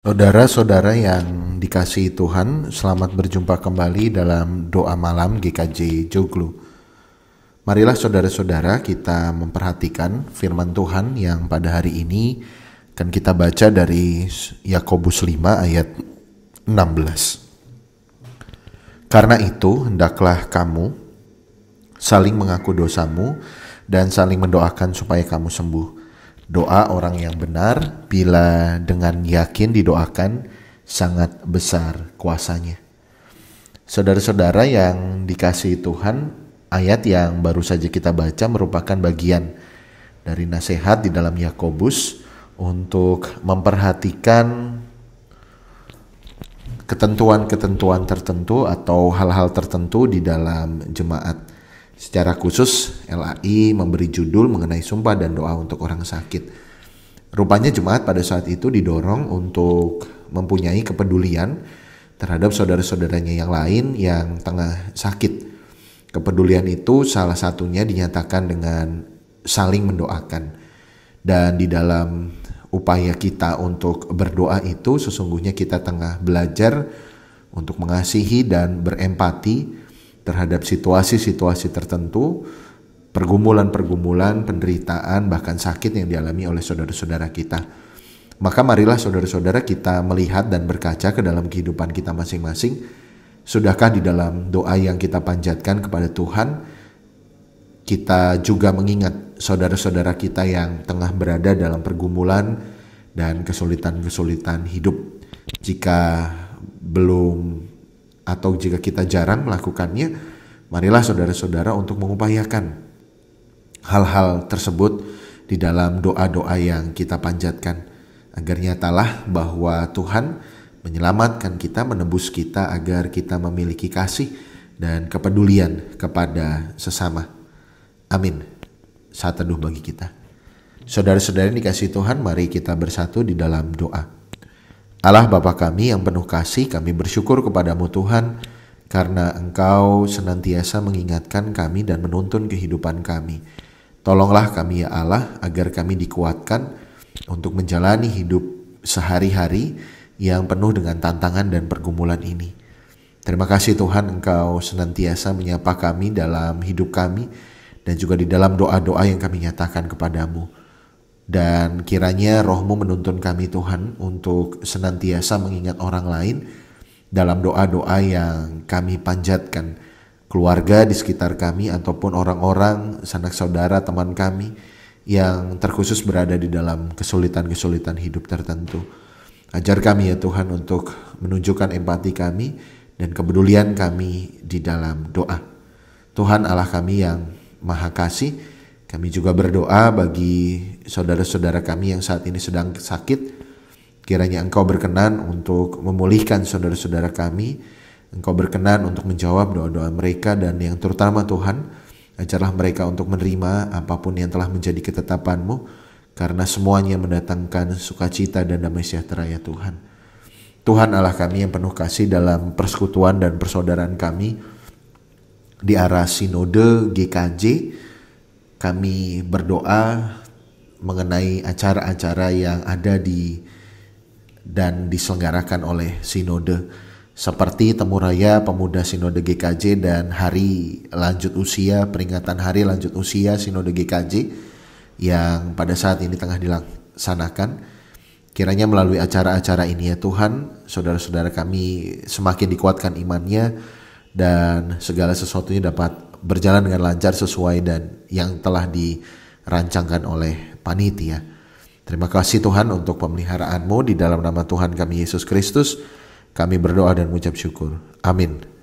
Saudara-saudara yang dikasihi Tuhan, selamat berjumpa kembali dalam doa malam GKJ Joglo. Marilah saudara-saudara kita memperhatikan firman Tuhan yang pada hari ini akan kita baca dari Yakobus 5 ayat 16. Karena itu, hendaklah kamu saling mengaku dosamu dan saling mendoakan supaya kamu sembuh. Doa orang yang benar bila dengan yakin didoakan sangat besar kuasanya. Saudara-saudara yang dikasihi Tuhan, ayat yang baru saja kita baca merupakan bagian dari nasihat di dalam Yakobus untuk memperhatikan ketentuan-ketentuan tertentu atau hal-hal tertentu di dalam jemaat. Secara khusus, LAI memberi judul mengenai sumpah dan doa untuk orang sakit. Rupanya jemaat pada saat itu didorong untuk mempunyai kepedulian terhadap saudara-saudaranya yang lain yang tengah sakit. Kepedulian itu salah satunya dinyatakan dengan saling mendoakan. Dan di dalam upaya kita untuk berdoa itu sesungguhnya kita tengah belajar untuk mengasihi dan berempati terhadap situasi-situasi tertentu, pergumulan-pergumulan, penderitaan, bahkan sakit yang dialami oleh saudara-saudara kita. Maka marilah saudara-saudara kita melihat dan berkaca ke dalam kehidupan kita masing-masing. Sudahkah di dalam doa yang kita panjatkan kepada Tuhan, kita juga mengingat saudara-saudara kita yang tengah berada dalam pergumulan dan kesulitan-kesulitan hidup. Jika belum atau jika kita jarang melakukannya, marilah saudara-saudara untuk mengupayakan hal-hal tersebut di dalam doa-doa yang kita panjatkan agar nyatalah bahwa Tuhan menyelamatkan kita, menebus kita agar kita memiliki kasih dan kepedulian kepada sesama. Amin. Saat teduh bagi kita. Saudara-saudara dikasih Tuhan, mari kita bersatu di dalam doa. Allah Bapa kami yang penuh kasih, kami bersyukur kepadamu Tuhan karena Engkau senantiasa mengingatkan kami dan menuntun kehidupan kami. Tolonglah kami ya Allah agar kami dikuatkan untuk menjalani hidup sehari-hari yang penuh dengan tantangan dan pergumulan ini. Terima kasih Tuhan Engkau senantiasa menyapa kami dalam hidup kami dan juga di dalam doa-doa yang kami nyatakan kepadamu. Dan kiranya rohmu menuntun kami Tuhan untuk senantiasa mengingat orang lain dalam doa-doa yang kami panjatkan. Keluarga di sekitar kami ataupun orang-orang, sanak saudara, teman kami yang terkhusus berada di dalam kesulitan-kesulitan hidup tertentu. Ajar kami ya Tuhan untuk menunjukkan empati kami dan kepedulian kami di dalam doa. Tuhan Allah kami yang Maha Kasih, kami juga berdoa bagi saudara-saudara kami yang saat ini sedang sakit. Kiranya Engkau berkenan untuk memulihkan saudara-saudara kami. Engkau berkenan untuk menjawab doa-doa mereka dan yang terutama Tuhan, ajarlah mereka untuk menerima apapun yang telah menjadi ketetapanmu karena semuanya mendatangkan sukacita dan damai sejahtera ya Tuhan. Tuhan Allah kami yang penuh kasih dalam persekutuan dan persaudaraan kami di arah sinode GKJ, kami berdoa mengenai acara-acara yang ada di dan diselenggarakan oleh sinode seperti temu raya pemuda sinode GKJ dan hari lanjut usia peringatan hari lanjut usia sinode GKJ yang pada saat ini tengah dilaksanakan kiranya melalui acara-acara ini ya Tuhan saudara-saudara kami semakin dikuatkan imannya dan segala sesuatunya dapat berjalan dengan lancar sesuai dan yang telah dirancangkan oleh panitia. Terima kasih Tuhan untuk pemeliharaanmu di dalam nama Tuhan kami Yesus Kristus. Kami berdoa dan mengucap syukur. Amin.